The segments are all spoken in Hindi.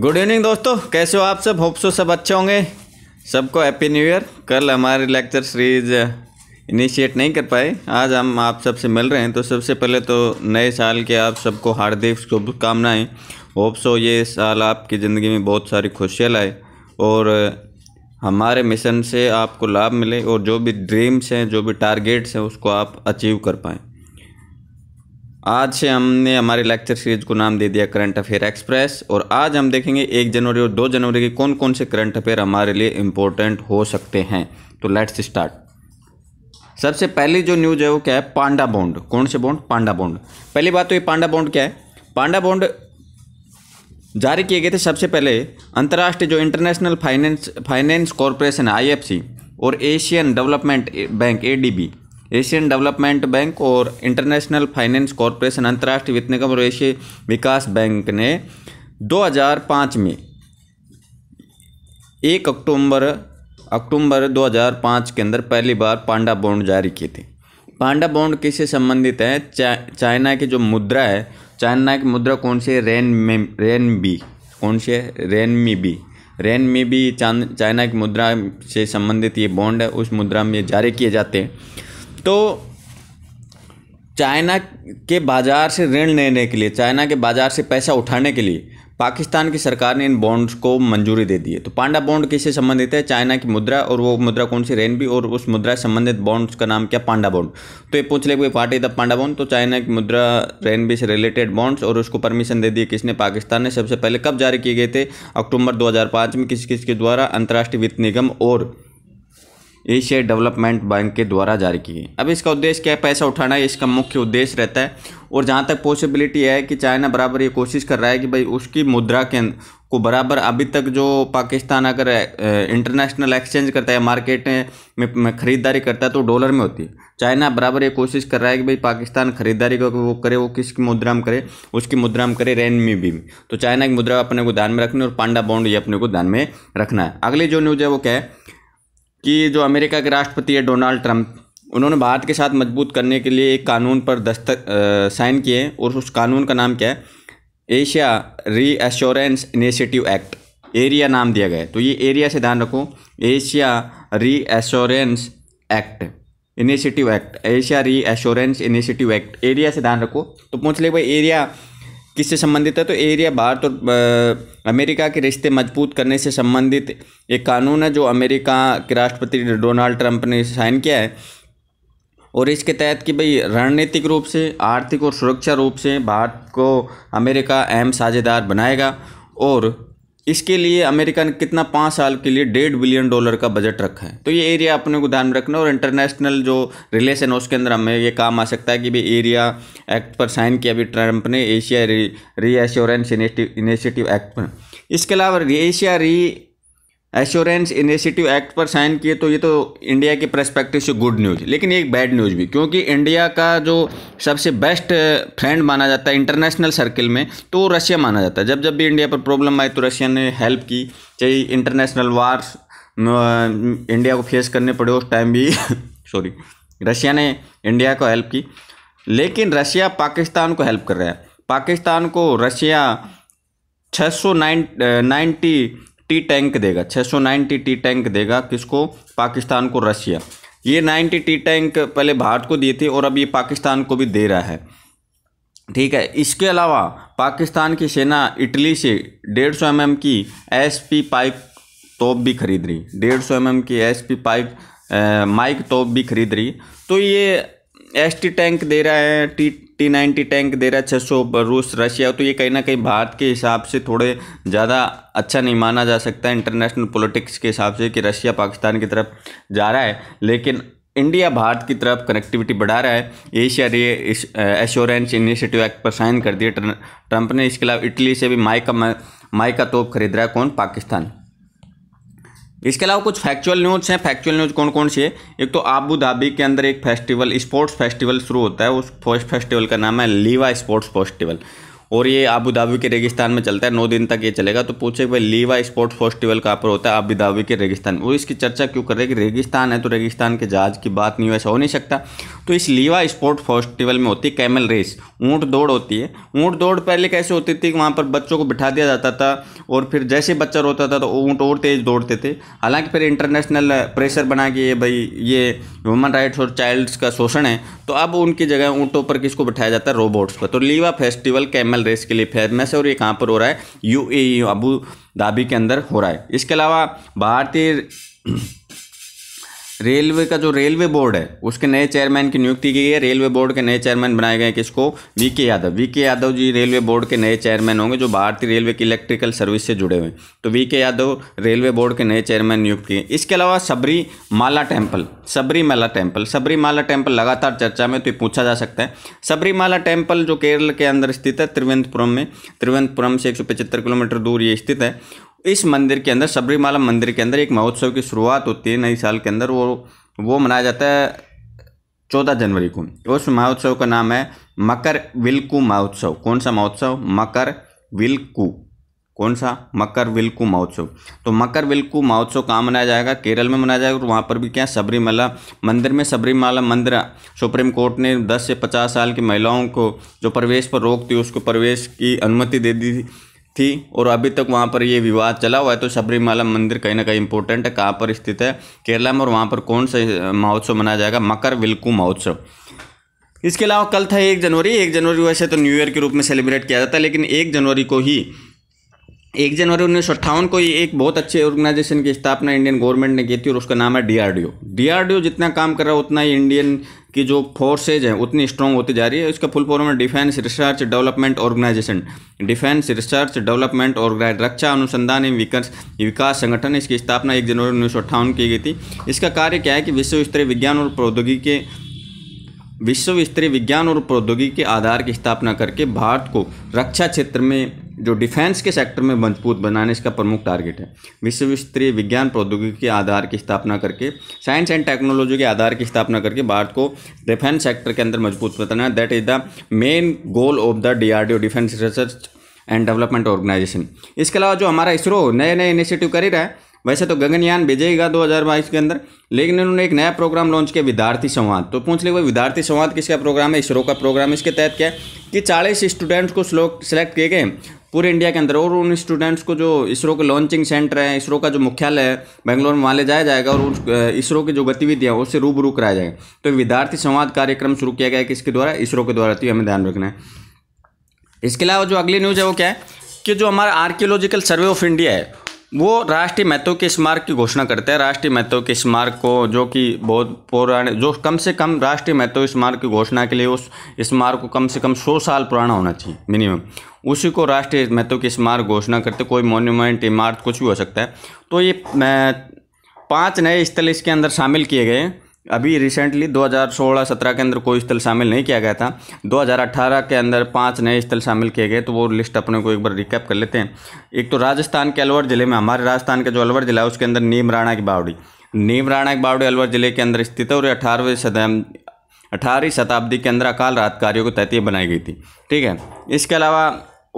गुड इवनिंग दोस्तों कैसे हो आप सब होप्सो सब अच्छे होंगे सबको हैप्पी न्यू ईयर कल हमारे लेक्चर सीरीज इनिशिएट नहीं कर पाए आज हम आप सबसे मिल रहे हैं तो सबसे पहले तो नए साल के आप सबको हार्दिक शुभकामनाएँ होप्सो ये साल आपकी ज़िंदगी में बहुत सारी खुशियाँ लाए और uh, हमारे मिशन से आपको लाभ मिले और जो भी ड्रीम्स हैं जो भी टारगेट्स हैं उसको आप अचीव कर पाएँ आज से हमने हमारे लेक्चर सीरीज को नाम दे दिया करंट अफेयर एक्सप्रेस और आज हम देखेंगे एक जनवरी और दो जनवरी के कौन कौन से करंट अफेयर हमारे लिए इम्पोर्टेंट हो सकते हैं तो लेट्स स्टार्ट सबसे पहली जो न्यूज है वो क्या है पांडा बॉन्ड कौन से बॉन्ड पांडा बॉन्ड पहली बात तो ये पांडा बॉन्ड क्या है पांडा बॉन्ड जारी किए गए थे सबसे पहले अंतर्राष्ट्रीय जो इंटरनेशनल फाइनेंस फाइनेंस कॉरपोरेशन आई और Asian development bank A Asian development bank और इंटरनेशनल फाइनेंस कॉरपोरेशन अंतर्राष्ट्रीय वित्त निगम और एशिया विकास बैंक ने 2005 में एक अक्टूबर अक्टूबर 2005 के अंदर पहली बार पांडा बॉन्ड जारी किए थे पांडा बॉन्ड किससे संबंधित है चा, चाइना की जो मुद्रा है चाइना की मुद्रा कौन सी है रेन रेन बी कौन सी है रेन मी बी रेन में भी चाइना की मुद्रा से संबंधित ये बॉन्ड है उस मुद्रा में जारी किए जाते हैं तो चाइना के बाज़ार से ऋण लेने के लिए चाइना के बाज़ार से पैसा उठाने के लिए पाकिस्तान की सरकार ने इन बॉन्ड्स को मंजूरी दे दी है तो पांडा बॉन्ड किससे संबंधित है चाइना की मुद्रा और वो मुद्रा कौन सी रेनबी और उस मुद्रा संबंधित बॉन्ड्स का नाम क्या पांडा बॉन्ड तो ये पूछ ले कोई पार्टी था पांडा बॉन्ड तो चाइना की मुद्रा रेनबी से रिलेटेड बॉन्ड्स और उसको परमिशन दे दी किसने पाकिस्तान ने सबसे पहले कब जारी किए गए थे अक्टूबर दो में किस किस के द्वारा अंतर्राष्ट्रीय वित्त निगम और एशिया डेवलपमेंट बैंक के द्वारा जारी की गई अब इसका उद्देश्य क्या है पैसा उठाना है इसका मुख्य उद्देश्य रहता है और जहाँ तक पॉसिबिलिटी है कि चाइना बराबर ये कोशिश कर रहा है कि भाई उसकी मुद्रा के अं-, को बराबर अभी तक जो पाकिस्तान अगर इंटरनेशनल एक्सचेंज करता है मार्केट में ख़रीदारी करता है तो डॉलर में होती है चाइना बराबर ये कोशिश कर रहा है कि भाई पाकिस्तान ख़रीदारी को वो करे वो किसकी मुद्रा में करे उसकी मुद्रा में करे रेन में भी तो चाइना की मुद्रा अपने को ध्यान में रखनी और पांडा बॉन्ड ये अपने को ध्यान में रखना है अगली जो न्यूज़ है वो क्या है कि जो अमेरिका के राष्ट्रपति है डोनाल्ड ट्रंप उन्होंने भारत के साथ मजबूत करने के लिए एक कानून पर दस्तक साइन किए और उस कानून का नाम क्या है Asia reassurance initiative act area नाम दिया गया है तो ये एरिया से ध्यान रखो Asia reassurance act initiative act Asia reassurance initiative act area से ध्यान रखो तो पूछ ले भाई एरिया किससे संबंधित है तो एरिया भारत और अमेरिका के रिश्ते मजबूत करने से संबंधित एक कानून है जो अमेरिका के राष्ट्रपति डोनाल्ड ट्रंप ने साइन किया है और इसके तहत कि भाई रणनीतिक रूप से आर्थिक और सुरक्षा रूप से भारत को अमेरिका अहम साझेदार बनाएगा और इसके लिए अमेरिका ने कितना पाँच साल के लिए डेढ़ बिलियन डॉलर का बजट रखा है तो ये एरिया अपने को ध्यान में रखना और इंटरनेशनल जो रिलेशन है उसके अंदर हमें ये काम आ सकता है कि भाई एरिया एक्ट पर साइन किया अभी ट्रंप ने Asia reassurance initiative act पर इसके अलावा Asia reassurance initiative act पर साइन किए तो ये तो इंडिया के प्रस्पेक्टिव से गुड न्यूज़ लेकिन एक बैड न्यूज़ भी क्योंकि इंडिया का जो सबसे बेस्ट फ्रेंड माना जाता है इंटरनेशनल सर्किल में तो रशिया माना जाता है जब जब भी इंडिया पर प्रॉब्लम आई तो रशिया ने हेल्प की चाहे इंटरनेशनल वार इंडिया को फेस करने पड़े उस टाइम भी सॉरी रशिया ने इंडिया को हेल्प की लेकिन रशिया पाकिस्तान को हेल्प कर रहा है पाकिस्तान को रशिया छः सौ नाइन नाइन्टी टी टैंक देगा 690 टी टैंक देगा किसको पाकिस्तान को रशिया ये 90 टी टैंक पहले भारत को दिए थे और अब ये पाकिस्तान को भी दे रहा है ठीक है इसके अलावा पाकिस्तान की सेना इटली से डेढ़ सौ एम की एस पी पाइप तोप भी खरीद रही डेढ़ सौ एम की एस पी पाइप माइक तोप भी खरीद रही तो ये एस टी टैंक दे रहा है टी टी नाइन्टी टैंक दे रहा है छः सौ रूस रशिया तो ये कहीं ना कहीं भारत के हिसाब से थोड़े ज़्यादा अच्छा नहीं माना जा सकता इंटरनेशनल पॉलिटिक्स के हिसाब से कि रशिया पाकिस्तान की तरफ जा रहा है लेकिन इंडिया भारत की तरफ कनेक्टिविटी बढ़ा रहा है Asia reassurance initiative act पर साइन कर दिया ट्रंप ने इसके अलावा इटली से भी माइका माइका तोप खरीद रहा है कौन पाकिस्तान इसके अलावा कुछ फैक्चुअल न्यूज़ हैं फैक्चुअल न्यूज़ कौन कौन सी है एक तो आबू धाबी के अंदर एक फेस्टिवल स्पोर्ट्स फेस्टिवल शुरू होता है उस फेस्टिवल का नाम है लीवा स्पोर्ट्स फेस्टिवल और ये आबू धाबी के रेगिस्तान में चलता है नौ दिन तक ये चलेगा तो पूछे भाई लीवा स्पोर्ट फेस्टिवल कहाँ पर होता है आबू धाबी के रेगिस्तान वो इसकी चर्चा क्यों कर रहे हैं कि रेगिस्तान है तो रेगिस्तान के जहाज की बात नहीं वैसा हो नहीं सकता तो इस लीवा स्पोर्ट फेस्टिवल में होती है कैमल रेस ऊँट दौड़ होती है ऊँट दौड़ पहले कैसे होती थी कि वहाँ पर बच्चों को बिठा दिया जाता था और फिर जैसे बच्चा रोता था तो ऊँट और तेज़ दौड़ते थे हालांकि फिर इंटरनेशनल प्रेशर बना के भाई ये ह्यूमन राइट्स और चाइल्ड्स का शोषण है तो अब उनकी जगह ऊँटों पर किसको बिठाया जाता है रोबोट्स पर तो Liwa festival camel camel race के लिए फेमस है और ये कहाँ पर हो रहा है यू ए अबू धाबी के अंदर हो रहा है इसके अलावा भारतीय रेलवे का जो रेलवे बोर्ड है उसके नए चेयरमैन की नियुक्ति की गई है रेलवे बोर्ड के नए चेयरमैन बनाए गए किसको वी के यादव वी के यादव जी रेलवे बोर्ड के नए चेयरमैन होंगे जो भारतीय रेलवे की इलेक्ट्रिकल सर्विस से जुड़े हुए तो वी के यादव रेलवे बोर्ड के नए चेयरमैन नियुक्त किए इसके अलावा Sabarimala temple Sabarimala temple Sabarimala temple लगातार चर्चा में तो ये पूछा जा सकता है सबरी माला टेम्पल जो केरल के अंदर स्थित है त्रिवेंद्रपुरम में त्रिवेंद्रपुरम से एक किलोमीटर दूर ये स्थित है इस मंदिर के अंदर सबरीमाला मंदिर के अंदर एक महोत्सव की शुरुआत होती है नई साल के अंदर वो वो मनाया जाता है चौदह जनवरी को उस महोत्सव का नाम है मकर विल्कू महोत्सव कौन सा महोत्सव मकर विल्कू कौन सा मकर विल्कू महोत्सव तो मकर विल्कू महोत्सव कहाँ मनाया जाएगा केरल में मनाया जाएगा और वहाँ पर भी क्या सबरीमाला मंदिर में सबरीमाला मंदिर सुप्रीम कोर्ट ने 10 से 50 साल की महिलाओं को जो प्रवेश पर रोक थी उसको प्रवेश की अनुमति दे दी थी थी और अभी तक वहाँ पर ये विवाद चला हुआ है तो शबरीमाला मंदिर कहीं ना कहीं इंपॉर्टेंट है कहाँ पर स्थित है केरला में और वहाँ पर कौन सा महोत्सव मनाया जाएगा मकर विल्कू महोत्सव इसके अलावा कल था एक जनवरी एक जनवरी वैसे तो न्यू ईयर के रूप में सेलिब्रेट किया जाता है लेकिन एक जनवरी को ही एक जनवरी उन्नीस को ये एक बहुत अच्छे ऑर्गेनाइजेशन की स्थापना इंडियन गवर्नमेंट ने की थी और उसका नाम है डीआरडीओ डीआरडीओ जितना काम कर रहा है उतना ही इंडियन की जो फोर्सेज हैं उतनी स्ट्रांग होती जा रही है इसका फुल फॉर्म है defence research development organisation defence research development organise रक्षा अनुसंधान एवं विकास विकास संगठन इसकी स्थापना एक जनवरी उन्नीस की गई थी इसका कार्य क्या है कि विश्व स्तरीय विज्ञान और प्रौद्योगिकी के विश्व स्तरीय विज्ञान और प्रौद्योगिकी के आधार की स्थापना करके भारत को रक्षा क्षेत्र में जो डिफेंस के सेक्टर में मजबूत बनाने इसका प्रमुख टारगेट है विश्व स्तरीय विज्ञान प्रौद्योगिकी के आधार की स्थापना करके साइंस एंड टेक्नोलॉजी के आधार की स्थापना करके भारत को डिफेंस सेक्टर के अंदर मजबूत बनाना that is the main goal of the DRDO defence research and development organisation इसके अलावा जो हमारा इसरो नए नए इनिशिएटिव कर ही रहा है वैसे तो गगनयान भेजेगा बाईस के अंदर लेकिन उन्होंने एक नया प्रोग्राम लॉन्च किया विद्यार्थी संवाद तो पूछ ले भाई विद्यार्थी संवाद किसका प्रोग्राम है इसरो का प्रोग्राम इसके तहत क्या है कि 40 स्टूडेंट्स को सिलेक्ट किए गए पूरे इंडिया के अंदर और उन स्टूडेंट्स को जो इसरो के लॉन्चिंग सेंटर है इसरो का जो मुख्यालय है बेंगलोर में वहाँ ले जाया जाएगा और इसरो की जो गतिविधियाँ उससे रूबरू कराया जाएगा तो विद्यार्थी संवाद कार्यक्रम शुरू किया गया है किसके द्वारा इसरो के द्वारा तो हमें ध्यान रखना है इसके अलावा जो अगली न्यूज़ है वो क्या है कि जो हमारा आर्कियोलॉजिकल सर्वे ऑफ इंडिया है वो राष्ट्रीय महत्व के स्मारक की घोषणा करते हैं राष्ट्रीय महत्व के स्मारक को जो कि बहुत पुराने जो कम से कम राष्ट्रीय महत्व स्मारक की घोषणा के लिए उस स्मारक को कम से कम सौ साल पुराना होना चाहिए मिनिमम उसी को राष्ट्रीय महत्व के स्मारक घोषणा करते कोई मोन्यूमेंट इमारत कुछ भी हो सकता है तो ये पाँच नए स्थल इसके अंदर शामिल किए गए हैं अभी रिसेंटली 2016-17 के अंदर कोई स्थल शामिल नहीं किया गया था 2018 के अंदर पांच नए स्थल शामिल किए गए तो वो लिस्ट अपने को एक बार रिकैप कर लेते हैं एक तो राजस्थान के अलवर ज़िले में हमारे राजस्थान का जो अलवर ज़िला है उसके अंदर नीम राणा की बावड़ी नीम राणा की बावड़ी अलवर ज़िले के अंदर स्थित है और अठारहवीं शताब्दी अठारहवीं शताब्दी के अंदर अकाल रात कार्यों को तहतीय बनाई गई थी ठीक है इसके अलावा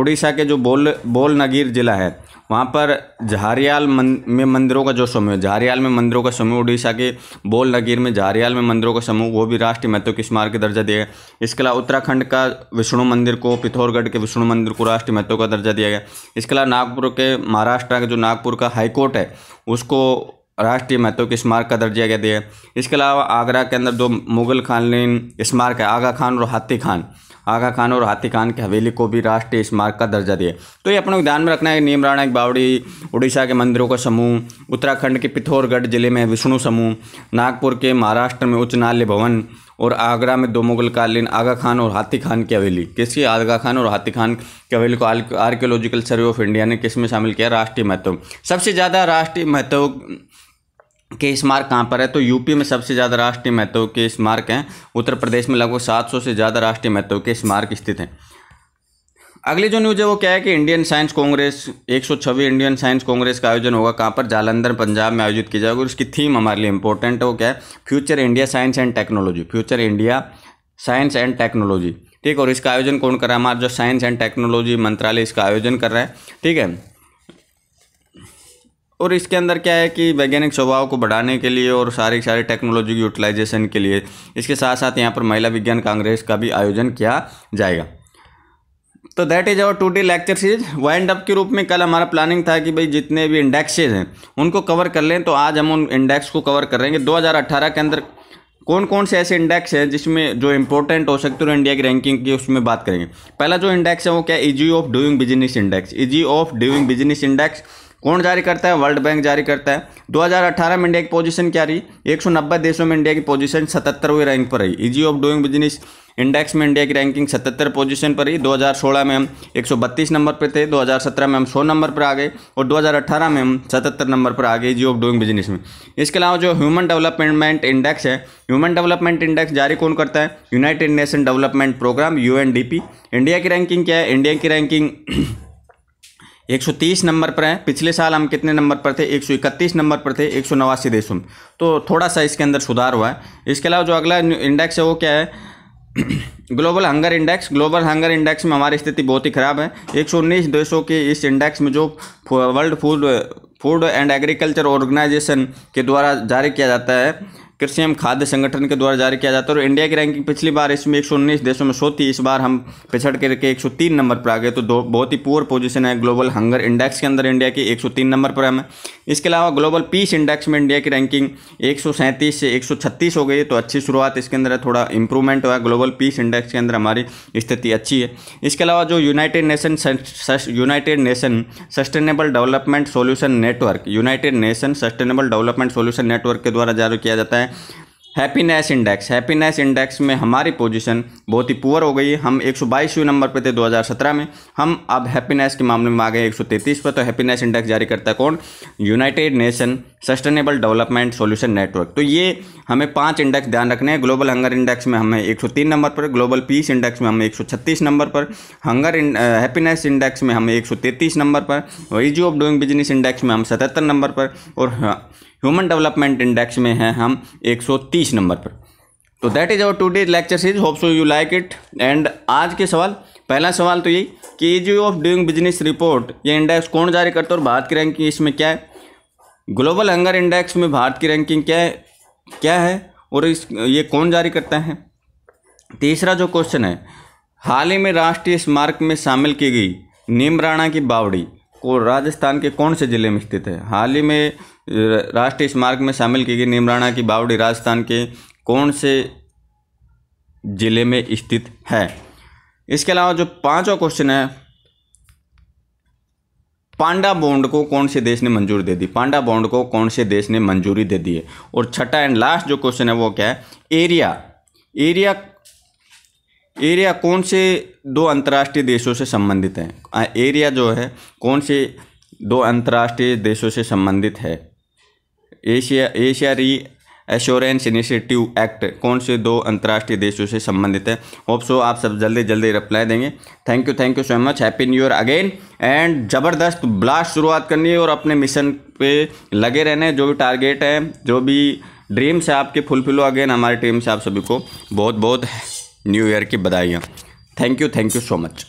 उड़ीसा के जो बोल बोलनगीर जिला है वहाँ पर झारियाल मन, में मंदिरों का जो समूह झारियाल में मंदिरों का समूह उड़ीसा के बोल नगीर में झारियाल में मंदिरों का समूह वो भी राष्ट्रीय महत्व के स्मारक का दर्जा दिया गया इसके अलावा उत्तराखंड का विष्णु मंदिर को पिथौरगढ़ के विष्णु मंदिर को राष्ट्रीय महत्व का दर्जा दिया गया इसके अलावा नागपुर के महाराष्ट्र का जो नागपुर का हाईकोर्ट है उसको राष्ट्रीय महत्व के स्मारक का दर्जा गया दिया इसके अलावा आगरा के अंदर दो मुगल खानलीन स्मारक है आगा खान और हाथी खान आगा खान और हाथी खान की हवेली को भी राष्ट्रीय स्मारक का दर्जा दिया तो ये अपने को ध्यान में रखना है नीमराणा की बावड़ी उड़ीसा के मंदिरों का समूह उत्तराखंड के पिथौरगढ़ जिले में विष्णु समूह नागपुर के महाराष्ट्र में उच्च भवन और आगरा में दो मुगल कालीन आगा खान और हाथी खान की हवेली किसकी आगा खान और हाथी खान की हवेली को आर्कियोलॉजिकल सर्वे ऑफ इंडिया ने किस में शामिल किया राष्ट्रीय महत्व सबसे ज़्यादा राष्ट्रीय महत्व के स्मारक कहाँ पर है तो यूपी में सबसे ज़्यादा राष्ट्रीय महत्व के स्मारक हैं उत्तर प्रदेश में लगभग 700 से ज़्यादा राष्ट्रीय महत्व के स्मारक स्थित हैं अगली जो न्यूज़ है वो क्या है कि इंडियन साइंस कांग्रेस एक इंडियन साइंस कांग्रेस का आयोजन होगा कहाँ पर जालंधर पंजाब में आयोजित की जाएगी और उसकी थीम हमारे लिए इंपॉर्टेंट है वो क्या है future India science and technology future India science and technology ठीक है और इसका आयोजन कौन कर रहा है हमारा जो साइंस एंड टेक्नोलॉजी मंत्रालय इसका आयोजन कर रहा है ठीक है और इसके अंदर क्या है कि वैज्ञानिक स्वभाव को बढ़ाने के लिए और सारे सारे टेक्नोलॉजी यूटिलाइजेशन के लिए इसके साथ साथ यहाँ पर महिला विज्ञान कांग्रेस का भी आयोजन किया जाएगा तो that is our today lecture series wind up के रूप में कल हमारा प्लानिंग था कि भाई जितने भी इंडेक्सेज हैं उनको कवर कर लें तो आज हम उन इंडेक्स को कवर करेंगे 2018 के अंदर कौन कौन से ऐसे इंडेक्स हैं जिसमें जो इंपॉर्टेंट हो सकते हैं इंडिया की रैंकिंग की उसमें बात करेंगे पहला जो इंडेक्स है वो क्या easy of doing business index easy of doing business index कौन जारी करता है वर्ल्ड बैंक जारी करता है 2018 में इंडिया की पोजीशन क्या रही 190 देशों में इंडिया की पोजीशन हुई रैंक पर रही easy of doing business index में इंडिया की रैंकिंग 77 पोजीशन पर रही 2016 में हम 132 नंबर पर थे 2017 में हम 100 नंबर पर आ गए और 2018 में हम 77 नंबर पर आ गए जी ऑफ डूइंग बिजनेस में इसके अलावा जो ह्यूमन डेवलपमेंट इंडेक्स है ह्यूमन डेवलपमेंट इंडेक्स जारी कौन करता है united nation development programme U India की रैंकिंग क्या है इंडिया की रैंकिंग 130 नंबर पर हैं पिछले साल हम कितने नंबर पर थे 131 नंबर पर थे एक देशों में तो थोड़ा सा इसके अंदर सुधार हुआ है इसके अलावा जो अगला इंडेक्स है वो क्या है global hunger index global hunger index में हमारी स्थिति बहुत ही ख़राब है 119 देशों के इस इंडेक्स में जो world food food and agriculture organisation के द्वारा जारी किया जाता है कृषि एवं खाद्य संगठन के द्वारा जारी किया जाता है और इंडिया की रैंकिंग पिछली बार इसमें एक सौ उन्नीस देशों में सौ थी इस बार हम पिछड़ करके एक सौ तीन नंबर पर आ गए तो दो बहुत ही पुअर पोजीशन है ग्लोबल हंगर इंडेक्स के अंदर इंडिया की एक सौ तीन नंबर पर हम इसके अलावा ग्लोबल पीस इंडेक्स में इंडिया की रैंकिंग एक सौ सैंतीस से एक सौ छत्तीस हो गई तो अच्छी शुरुआत इसके अंदर थोड़ा इंप्रूवमेंट हुआ ग्लोबल पीस इंडेक्स के अंदर हमारी स्थिति अच्छी है इसके अलावा जो united nation united nation sustainable development solution network united nation sustainable development solution network के द्वारा जारी किया जाता है है हैप्पीनेस इंडेक्स हैप्पीनेस इंडेक्स में हमारी पोजीशन बहुत ही पुअर हो गई है हम एक नंबर पे थे 2017 में हम अब हैप्पीनेस के मामले में आ गए 133 पर तो हैप्पीनेस इंडेक्स जारी करता है कौन united nation sustainable development solution network तो ये हमें पांच इंडेक्स ध्यान रखने हैं ग्लोबल हंगर इंडेक्स में हमें एक नंबर पर ग्लोबल पीस इंडेक्स में हमें एक नंबर पर हंगर हैप्पीनेस इंडेक्स में हमें एक नंबर पर और easy of doing business index में हम सतहत्तर नंबर पर और हाँ, ह्यूमन डेवलपमेंट इंडेक्स में हैं हम 130 नंबर पर तो that is our today lecture सीज hope so you like it and आज के सवाल पहला सवाल तो यही कि you of doing business report ये इंडेक्स कौन जारी करता है और भारत की रैंकिंग इसमें क्या है ग्लोबल हंगर इंडेक्स में भारत की रैंकिंग क्या है क्या है और इस ये कौन जारी करता है तीसरा जो क्वेश्चन है हाल ही में राष्ट्रीय स्मारक में शामिल की गई नीम राणा की बावड़ी को राजस्थान के कौन से ज़िले में स्थित है हाल ही में राष्ट्रीय स्मारक में शामिल की गई निमराणा की बावड़ी राजस्थान के कौन से ज़िले में स्थित है इसके अलावा जो पांचवा क्वेश्चन है पांडा बॉन्ड को कौन से देश ने मंजूरी दे दी पांडा बॉन्ड को कौन से देश ने मंजूरी दे दी है और छठा एंड लास्ट जो क्वेश्चन है वो क्या है एरिया एरिया एरिया कौन से दो अंतर्राष्ट्रीय देशों से संबंधित हैं एरिया जो है कौन से दो अंतर्राष्ट्रीय देशों से संबंधित है Asia Asia reassurance initiative act कौन से दो अंतर्राष्ट्रीय देशों से संबंधित है होप सो आप सब जल्दी जल्दी रिप्लाई देंगे thank you thank you so much happy new year again and ज़बरदस्त ब्लास्ट शुरुआत करनी है और अपने मिशन पे लगे रहने जो भी टारगेट है जो भी ड्रीम्स है आपके फुलफिल हो अगेन हमारी टीम से आप सभी को बहुत बहुत न्यू ईयर की बधाइयाँ thank you thank you so much